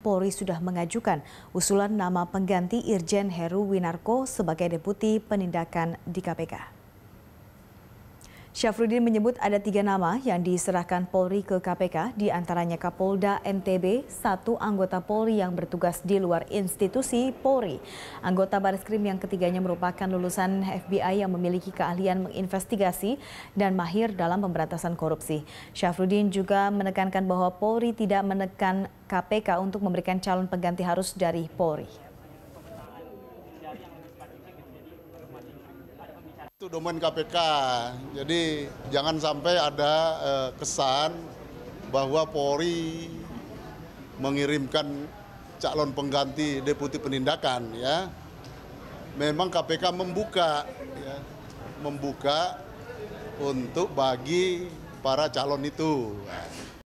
Polri sudah mengajukan usulan nama pengganti Irjen Heru Winarko sebagai deputi penindakan di KPK. Syafruddin menyebut ada tiga nama yang diserahkan Polri ke KPK, di antaranya Kapolda NTB, satu anggota Polri yang bertugas di luar institusi Polri. Anggota baris krim yang ketiganya merupakan lulusan FBI yang memiliki keahlian menginvestigasi dan mahir dalam pemberantasan korupsi. Syafruddin juga menekankan bahwa Polri tidak menekan KPK untuk memberikan calon pengganti harus dari Polri. Itu domain KPK. Jadi jangan sampai ada eh, kesan bahwa Polri mengirimkan calon pengganti deputi penindakan ya. Memang KPK membuka ya, membuka untuk bagi para calon itu.